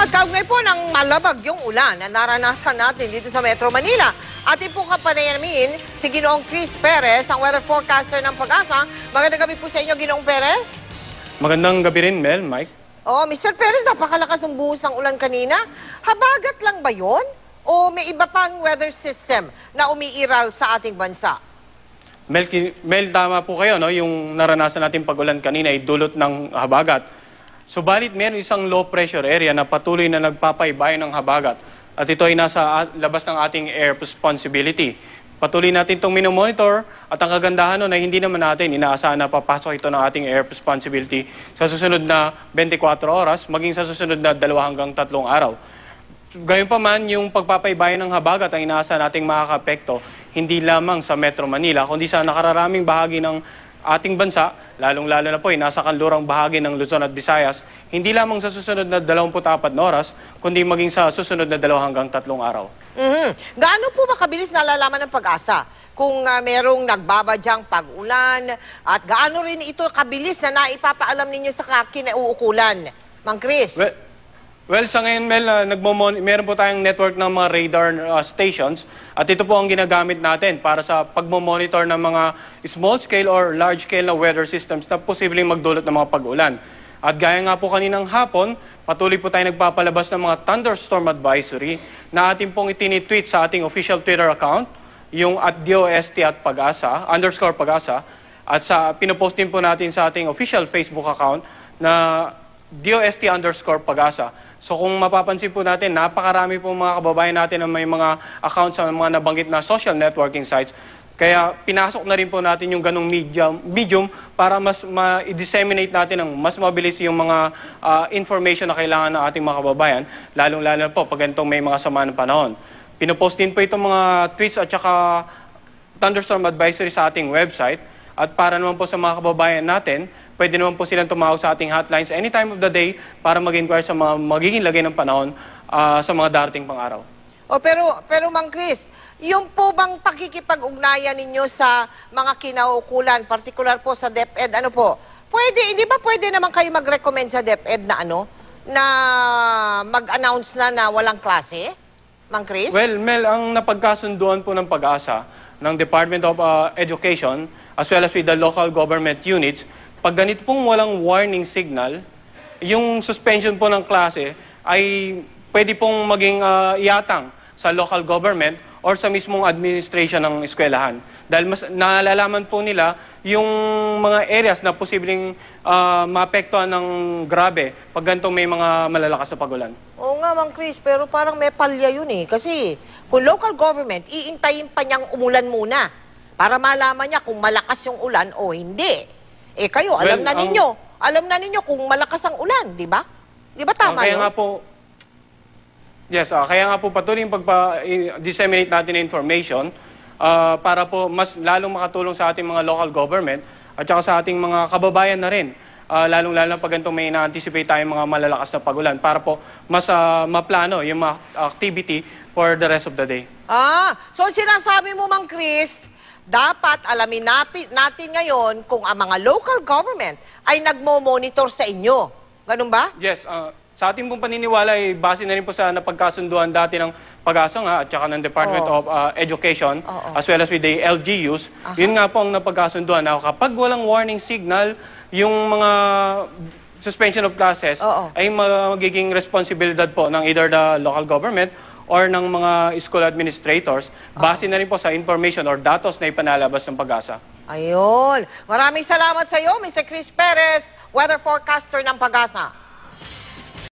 At kaugnay po ng malabag yung ulan na naranasan natin dito sa Metro Manila. Atin pong kapanayamin si Ginoong Chris Perez, ang weather forecaster ng Pag-asa. Magandang gabi po sa inyo, Ginoong Perez. Magandang gabi rin, Mel, Mike. Oh, Mr. Perez, napakalakas ng buhos ng ulan kanina. Habagat lang ba yon? O may iba pang weather system na umiiral sa ating bansa? Mel, Mel tama po kayo, no? yung naranasan natin pag-ulan kanina ay dulot ng habagat. Subalit meron isang low pressure area na patuloy na nagpapaibayan ng habagat at ito ay nasa labas ng ating air responsibility. Patuloy natin itong minomonitor at ang kagandahan nun ay hindi naman natin inaasahan na papasok ito ng ating air responsibility sa susunod na 24 oras maging sa susunod na 2 hanggang 3 araw. Gayunpaman, yung pagpapaibayan ng habagat ang inaasahan nating makakapekto hindi lamang sa Metro Manila kundi sa nakararaming bahagi ng ating bansa, lalong-lalo na po ay nasa kanlurang bahagi ng Luzon at Visayas, hindi lamang sa susunod na 24 na oras, kundi maging sa susunod na 2 hanggang 3 araw. Mm-hmm. Gaano po makabilis nalalaman ng pag-asa kung uh, merong nagbabadyang pag-ulan at gaano rin ito kabilis na naipapaalam ninyo sa kinauukulan? Mang Chris? Well, Well, sa ngayon, Mel, uh, nagmomon- meron po tayong network ng mga radar uh, stations at ito po ang ginagamit natin para sa pagmomonitor ng mga small-scale or large-scale na weather systems na posibleng magdulot ng mga pag-ulan. At gaya nga po kaninang hapon, patuloy po tayo nagpapalabas ng mga thunderstorm advisory na atin pong itinitweet sa ating official Twitter account, yung at DOST at pag-asa, underscore pag-asa, at sa pinopost din po natin sa ating official Facebook account na DOST underscore pag-asa. So kung mapapansin po natin, napakarami po mga kababayan natin na may mga accounts sa mga nabanggit na social networking sites. Kaya pinasok na rin po natin yung ganong medium, medium para mas ma-disseminate natin ng mas mabilis yung mga uh, information na kailangan ng ating mga kababayan, lalong-lalo po pag ganitong may mga sama ng panahon. Pinopost din po itong mga tweets at saka thunderstorm advisory sa ating website at para naman po sa mga kababayan natin, pwede naman po silang tumawag sa ating hotlines any time of the day para mag-inquire sa mga magiging lagay ng panahon uh, sa mga darating pang araw. O oh, pero, pero Mang Chris, yung po bang pakikipag-ugnayan ninyo sa mga kinaukulan, particular po sa DepEd, ano po? Pwede, hindi ba pwede naman kayo mag-recommend sa DepEd na ano? Na mag-announce na na walang klase? Mang Chris? Well, Mel, ang napagkasunduan po ng pag-asa ng Department of uh, Education as well as with the local government units, pag ganito pong walang warning signal, yung suspension po ng klase ay pwede pong maging uh, yatang sa local government or sa mismong administration ng eskwelahan. Dahil mas nalalaman po nila yung mga areas na posibleng uh, maapektuhan ng grabe pag ganito may mga malalakas na pagulan. Oh nga, Mang Chris, pero parang may palya yun eh. Kasi kung local government, iintayin pa niyang umulan muna para malaman niya kung malakas yung ulan o hindi. Eh kayo, alam well, na ninyo. Um, alam na ninyo kung malakas ang ulan, di ba? Di ba tama uh, kaya yun? nga po, yes, uh, kaya nga po patuloy yung pagpa-disseminate natin ng information uh, para po mas lalong makatulong sa ating mga local government at saka sa ating mga kababayan na rin uh, ah, lalong-lalo pag ganito may na-anticipate tayong mga malalakas na pagulan para po mas uh, maplano yung mga activity for the rest of the day. Ah, so sinasabi mo mang Chris, dapat alamin natin ngayon kung ang mga local government ay nagmo-monitor sa inyo. Ganun ba? Yes. Uh, sa ating pong paniniwala, ay eh, base na rin po sa napagkasunduan dati ng pag-asa nga at saka ng Department Oo. of uh, Education Oo. as well as with the LGUs, yun nga po ang napagkasunduan na kapag walang warning signal, yung mga suspension of classes Oo. ay magiging responsibilidad po ng either the local government or ng mga school administrators base na rin po sa information or datos na ipanalabas ng pag-asa. Ayun. Maraming salamat sa iyo, Mr. Chris Perez, weather forecaster ng Pag-asa.